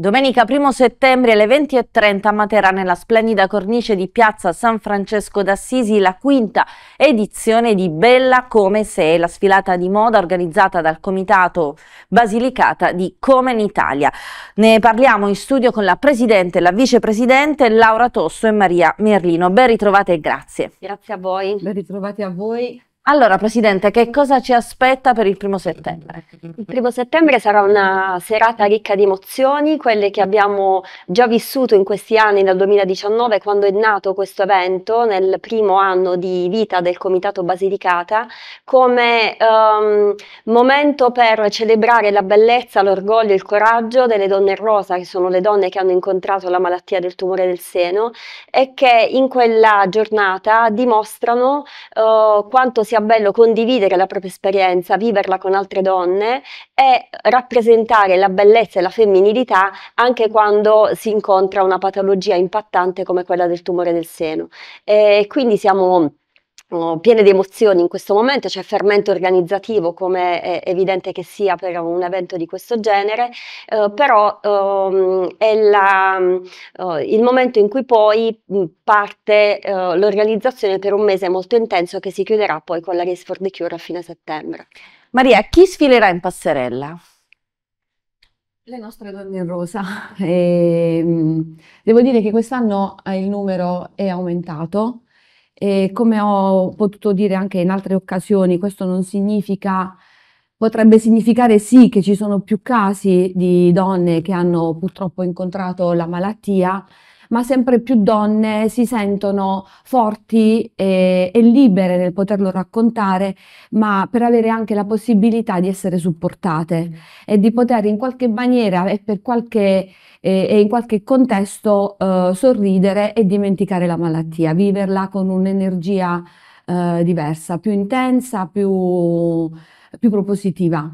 Domenica 1 settembre alle 20.30 a Matera nella splendida cornice di piazza San Francesco d'Assisi la quinta edizione di Bella come se, la sfilata di moda organizzata dal comitato Basilicata di Come in Italia. Ne parliamo in studio con la presidente e la vicepresidente Laura Tosso e Maria Merlino. Ben ritrovate e grazie. Grazie a voi. Ben ritrovate a voi. Allora, Presidente, che cosa ci aspetta per il primo settembre? Il primo settembre sarà una serata ricca di emozioni, quelle che abbiamo già vissuto in questi anni, dal 2019, quando è nato questo evento, nel primo anno di vita del Comitato Basilicata, come um, momento per celebrare la bellezza, l'orgoglio, il coraggio delle donne rosa, che sono le donne che hanno incontrato la malattia del tumore del seno e che in quella giornata dimostrano uh, quanto sia bello condividere la propria esperienza, viverla con altre donne e rappresentare la bellezza e la femminilità anche quando si incontra una patologia impattante come quella del tumore del seno. E quindi siamo Mm, piene di emozioni in questo momento, c'è cioè fermento organizzativo come è evidente che sia per un evento di questo genere, uh, però um, è la, uh, il momento in cui poi mm, parte eh, l'organizzazione per un mese molto intenso che si chiuderà poi con la Race for the Cure a fine settembre. Maria, chi sfilerà in passerella? Le nostre donne in rosa. E, devo dire che quest'anno il numero è aumentato e come ho potuto dire anche in altre occasioni, questo non significa, potrebbe significare sì che ci sono più casi di donne che hanno purtroppo incontrato la malattia, ma sempre più donne si sentono forti e, e libere nel poterlo raccontare, ma per avere anche la possibilità di essere supportate mm. e di poter in qualche maniera e per qualche e, in qualche contesto eh, sorridere e dimenticare la malattia, mm. viverla con un'energia eh, diversa, più intensa, più, più propositiva.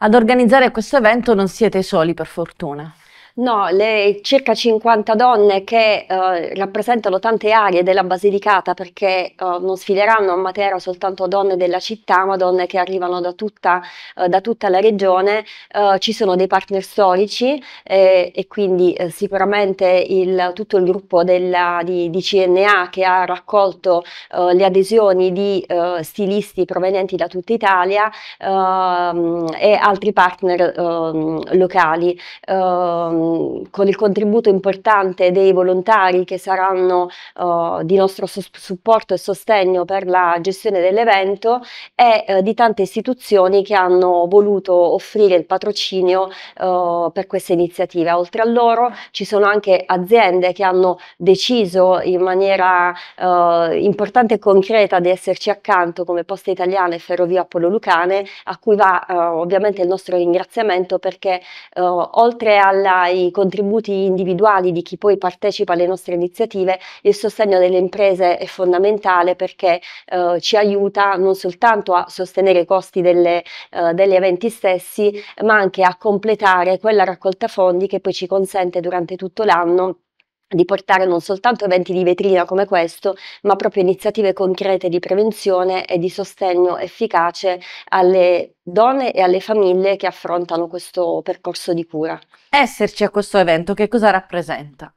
Ad organizzare questo evento non siete soli, per fortuna. No, le circa 50 donne che eh, rappresentano tante aree della Basilicata perché eh, non sfideranno a Matera soltanto donne della città, ma donne che arrivano da tutta, eh, da tutta la regione, eh, ci sono dei partner storici eh, e quindi eh, sicuramente il, tutto il gruppo della, di, di, CNA che ha raccolto le adesioni di stilisti provenienti da tutta Italia ehm, e altri partner ehm, locali. Ehm, Ehm, con il contributo importante dei volontari che saranno eh, di nostro so supporto e sostegno per la gestione dell'evento e eh, di tante istituzioni che hanno voluto offrire il patrocinio eh, per questa iniziativa. Oltre a loro ci sono anche aziende che hanno deciso in maniera oh, importante e concreta di esserci accanto come Poste Italiane e Ferrovia Polo Lucane a cui va ovviamente il nostro ringraziamento perché oltre alla dai contributi individuali di chi poi partecipa alle nostre iniziative, il sostegno delle imprese è fondamentale perché eh, ci aiuta non soltanto a sostenere i costi delle, eh, degli eventi stessi, ma anche a completare quella raccolta fondi che poi ci consente durante tutto l'anno di portare non soltanto eventi di vetrina come questo, ma proprio iniziative concrete di prevenzione e di sostegno efficace alle donne e alle famiglie che affrontano questo percorso di cura. Esserci a questo evento che cosa rappresenta?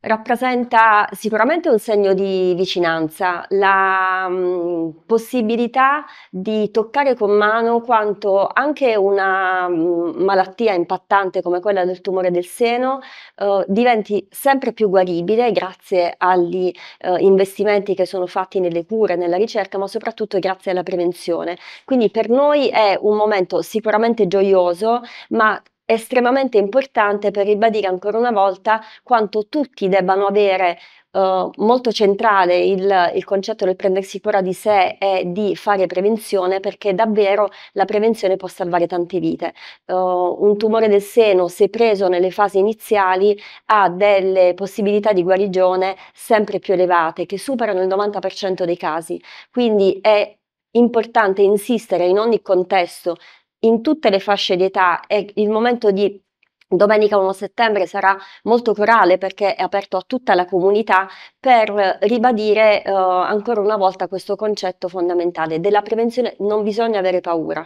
Rappresenta sicuramente un segno di vicinanza, la mh, mm, possibilità di toccare con mano quanto anche una mh, mm, malattia impattante come quella del tumore del seno eh, diventi sempre più guaribile grazie agli eh, investimenti che sono fatti nelle cure, nella ricerca, ma soprattutto grazie alla prevenzione. Quindi per noi è un momento sicuramente gioioso, ma estremamente importante per ribadire ancora una volta quanto tutti debbano avere Uh, molto centrale il, il, concetto del prendersi cura di sé e di fare prevenzione perché davvero la prevenzione può salvare tante vite. Uh, un tumore del seno, se preso nelle fasi iniziali, ha delle possibilità di guarigione sempre più elevate che superano il 90% dei casi. Quindi è importante insistere in ogni contesto in tutte le fasce di età e il momento di Domenica 1 settembre sarà molto corale perché è aperto a tutta la comunità per ribadire eh, ancora una volta questo concetto fondamentale della prevenzione, non bisogna avere paura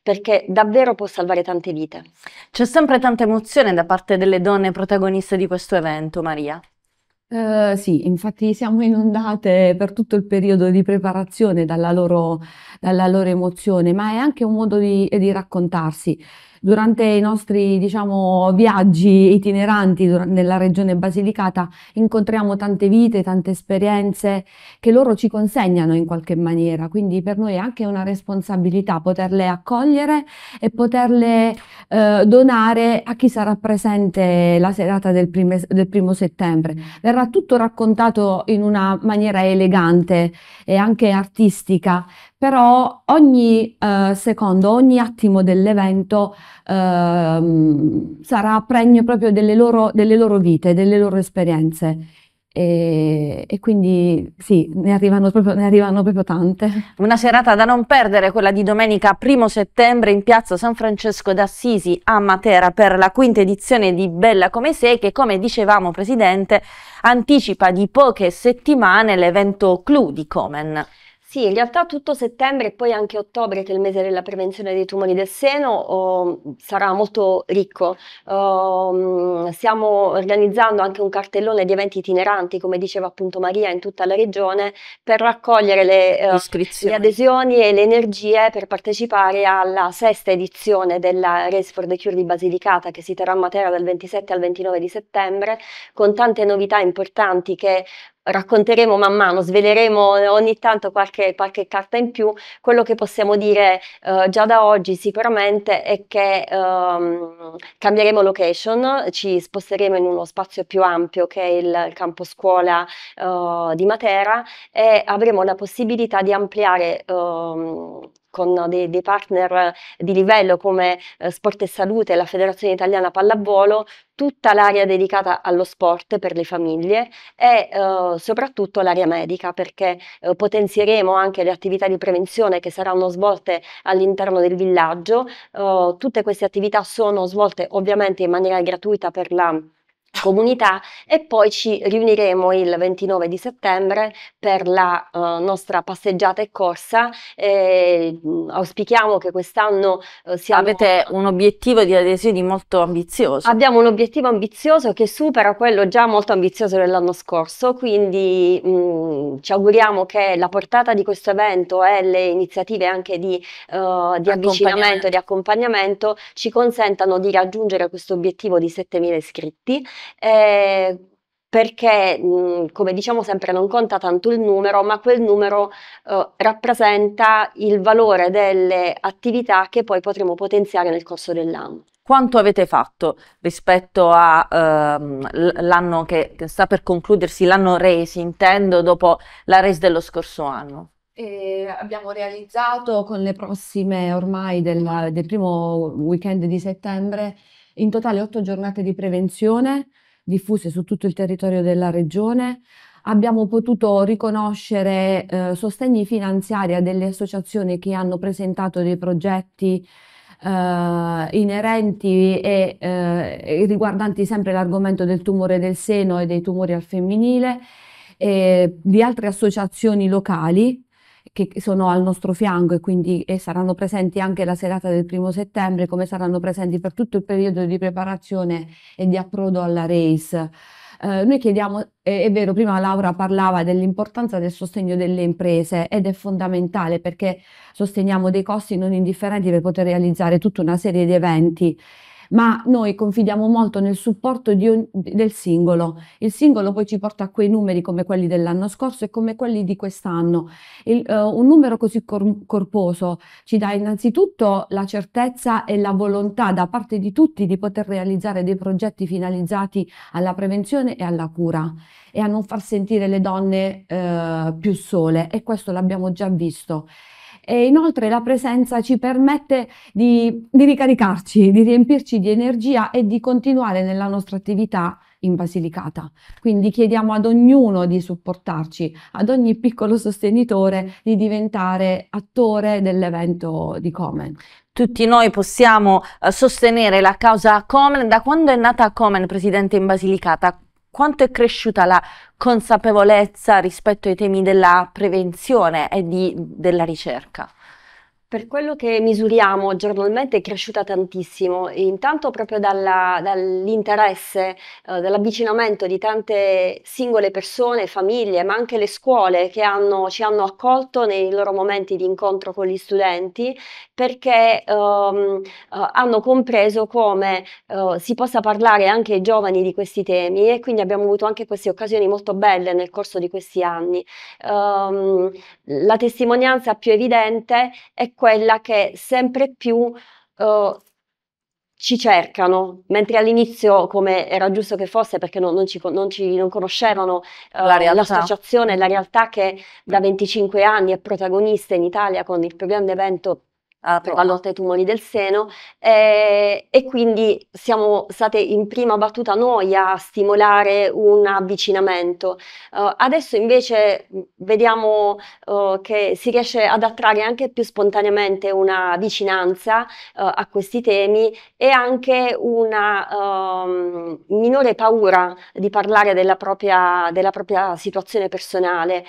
perché davvero può salvare tante vite. C'è sempre tanta emozione da parte delle donne protagoniste di questo evento, Maria. Uh, sì, infatti siamo inondate per tutto il periodo di preparazione dalla loro, dalla loro emozione, ma è anche un modo di, di raccontarsi. Durante i nostri diciamo, viaggi itineranti nella regione basilicata incontriamo tante vite, tante esperienze che loro ci consegnano in qualche maniera, quindi per noi è anche una responsabilità poterle accogliere e poterle eh, donare a chi sarà presente la serata del, prime, del primo settembre. Mm. Verrà tutto raccontato in una maniera elegante e anche artistica, però ogni eh, secondo, ogni attimo dell'evento eh, sarà pregno proprio delle loro, delle loro, vite, delle loro esperienze. E, e quindi sì, ne arrivano, proprio, ne arrivano, proprio, tante. Una serata da non perdere, quella di domenica 1 settembre in piazza San Francesco d'Assisi a Matera per la quinta edizione di Bella come sei che come dicevamo Presidente anticipa di poche settimane l'evento clou di Comen. Sì, in realtà tutto settembre e poi anche ottobre, che è il mese della prevenzione dei tumori del seno, oh, sarà molto ricco. Oh, stiamo organizzando anche un cartellone di eventi itineranti, come diceva appunto Maria, in tutta la regione, per raccogliere le, eh, le adesioni e le energie per partecipare alla sesta edizione della Race for the Cure di Basilicata, che si terrà a Matera dal 27 al 29 di settembre, con tante novità importanti che racconteremo man mano, sveleremo ogni tanto qualche, qualche carta in più, quello che possiamo dire eh, già da oggi sicuramente è che ehm, cambieremo location, ci sposteremo in uno spazio più ampio che è il, il campo scuola eh, di Matera e avremo la possibilità di ampliare ehm, con dei, dei partner eh, di livello come eh, Sport e Salute e la Federazione Italiana Pallavolo, tutta l'area dedicata allo sport per le famiglie e eh, soprattutto l'area medica perché eh, potenzieremo anche le attività di prevenzione che saranno svolte all'interno del villaggio. Eh, tutte queste attività sono svolte ovviamente in maniera gratuita per la comunità e poi ci riuniremo il 29 di settembre per la uh, nostra passeggiata e corsa e, mm, auspichiamo che quest'anno uh, siamo... Avete un obiettivo di adesioni molto ambizioso. Abbiamo un obiettivo ambizioso che supera quello già molto ambizioso dell'anno scorso, quindi mh, mm, ci auguriamo che la portata di questo evento e le iniziative anche di, uh, di avvicinamento e di accompagnamento ci consentano di raggiungere questo obiettivo di 7.000 iscritti eh, perché, mhmm, come diciamo sempre, non conta tanto il numero, ma quel numero eh, rappresenta il valore delle attività che poi potremo potenziare nel corso dell'anno quanto avete fatto rispetto all'anno uhm, ehm, che, che, sta per concludersi, l'anno race intendo, dopo la race dello scorso anno? E ehm, abbiamo realizzato con le prossime ormai del, del primo weekend di settembre in totale otto giornate di prevenzione diffuse su tutto il territorio della regione. Abbiamo potuto riconoscere eh, sostegni finanziari a delle associazioni che hanno presentato dei progetti eh, inerenti e eh, riguardanti sempre l'argomento del tumore del seno e dei tumori al femminile, e di altre associazioni locali che sono al nostro fianco e quindi e saranno presenti anche la serata del primo settembre, come saranno presenti per tutto il periodo di preparazione e di approdo alla race. Eh, noi chiediamo, eh, è vero, prima Laura parlava dell'importanza del sostegno delle imprese ed è fondamentale perché sosteniamo dei costi non indifferenti per poter realizzare tutta una serie di eventi ma noi confidiamo molto nel supporto un, del singolo. Il singolo poi ci porta a quei numeri come quelli dell'anno scorso e come quelli di quest'anno. Il, uh, un numero così cor- corposo ci dà innanzitutto la certezza e la volontà da parte di tutti di poter realizzare dei progetti finalizzati alla prevenzione e alla cura e a non far sentire le donne uh, più sole e questo l'abbiamo già visto e inoltre la presenza ci permette di, di ricaricarci, di riempirci di energia e di continuare nella nostra attività in Basilicata. Quindi chiediamo ad ognuno di supportarci, ad ogni piccolo sostenitore di diventare attore dell'evento di Comen. Tutti noi possiamo eh, sostenere la causa Comen. Da quando è nata Comen, Presidente in Basilicata? quanto è cresciuta la consapevolezza rispetto ai temi della prevenzione e di, della ricerca? Per quello che misuriamo giornalmente è cresciuta tantissimo, intanto proprio dalla, dall'interesse, eh, dall'avvicinamento di tante singole persone, famiglie, ma anche le scuole che hanno, ci hanno accolto nei loro momenti di incontro con gli studenti perché ehm, eh, hanno compreso come eh, si possa parlare anche ai giovani di questi temi e quindi abbiamo avuto anche queste occasioni molto belle nel corso di questi anni. Ehm, la testimonianza più evidente è quella quella che sempre più eh, ci cercano, mentre all'inizio, come era giusto che fosse, perché non, non, ci, non, ci, non conoscevano eh, l'associazione, la realtà che da 25 anni è protagonista in Italia con il programma evento eh, la lotta ai tumori del seno eh, e quindi siamo state in prima battuta noi a stimolare un avvicinamento. Uh, adesso invece mm, vediamo uh, che si riesce ad attrarre anche più spontaneamente una vicinanza uh, a questi temi e anche una um, minore paura di parlare della propria, della propria situazione personale.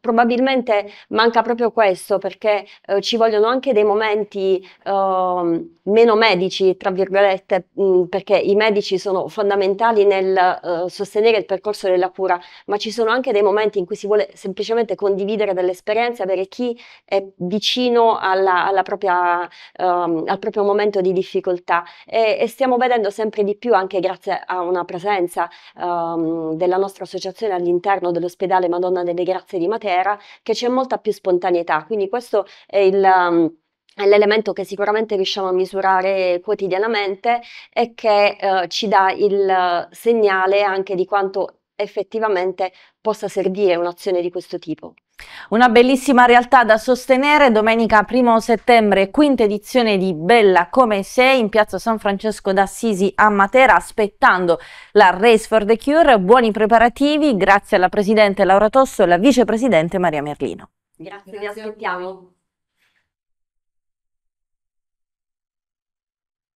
probabilmente manca proprio questo perché ci vogliono anche dei momenti argomenti uh, ehm, meno medici, tra virgolette, mh, mm, perché i medici sono fondamentali nel uh, sostenere il percorso della cura, ma ci sono anche dei momenti in cui si vuole semplicemente condividere delle esperienze, avere chi è vicino alla, alla propria, um, al proprio momento di difficoltà e, e, stiamo vedendo sempre di più anche grazie a una presenza um, della nostra associazione all'interno dell'ospedale Madonna delle Grazie di Matera che c'è molta più spontaneità. Quindi questo è il... Um è l'elemento che sicuramente riusciamo a misurare quotidianamente e che eh, ci dà il eh, segnale anche di quanto effettivamente possa servire un'azione di questo tipo. Una bellissima realtà da sostenere, domenica 1 settembre, quinta edizione di Bella come sei in piazza San Francesco d'Assisi a Matera, aspettando la Race for the Cure, buoni preparativi, grazie alla Presidente Laura Tosso e alla Vicepresidente Maria Merlino. Grazie, grazie. vi aspettiamo.